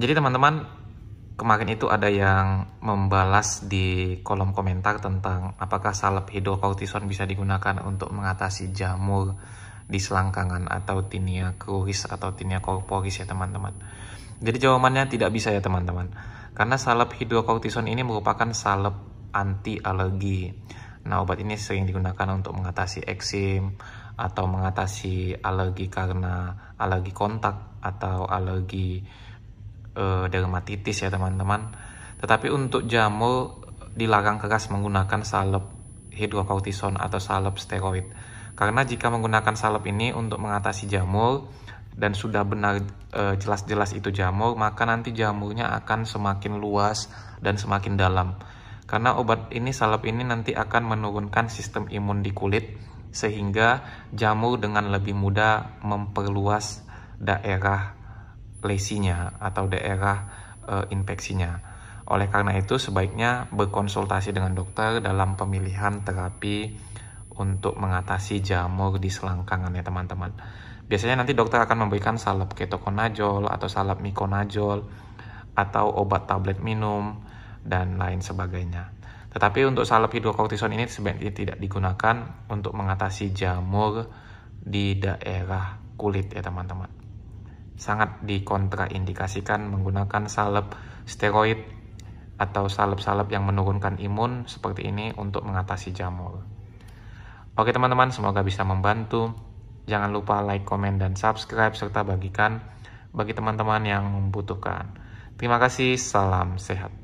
Jadi teman-teman kemarin itu ada yang membalas di kolom komentar tentang apakah salep hidrokortison bisa digunakan untuk mengatasi jamur di selangkangan atau tinea cruris atau tinea corporis ya teman-teman. Jadi jawabannya tidak bisa ya teman-teman. Karena salep hidrokortison ini merupakan salep anti alergi. Nah, obat ini sering digunakan untuk mengatasi eksim atau mengatasi alergi karena alergi kontak atau alergi uh, eh, dermatitis ya teman-teman. Tetapi untuk jamur dilarang keras menggunakan salep hidrokortison atau salep steroid. Karena jika menggunakan salep ini untuk mengatasi jamur dan sudah benar eh, jelas-jelas itu jamur, maka nanti jamurnya akan semakin luas dan semakin dalam. Karena obat ini salep ini nanti akan menurunkan sistem imun di kulit sehingga jamur dengan lebih mudah memperluas daerah lesinya atau daerah e, infeksinya. Oleh karena itu sebaiknya berkonsultasi dengan dokter dalam pemilihan terapi untuk mengatasi jamur di selangkangan ya teman-teman. Biasanya nanti dokter akan memberikan salep ketokonajol atau salep mikonajol atau obat tablet minum dan lain sebagainya. Tetapi untuk salep hidrokortison ini sebaiknya tidak digunakan untuk mengatasi jamur di daerah kulit ya teman-teman sangat dikontraindikasikan menggunakan salep steroid atau salep-salep yang menurunkan imun seperti ini untuk mengatasi jamur. Oke teman-teman, semoga bisa membantu. Jangan lupa like, komen, dan subscribe, serta bagikan bagi teman-teman yang membutuhkan. Terima kasih, salam sehat.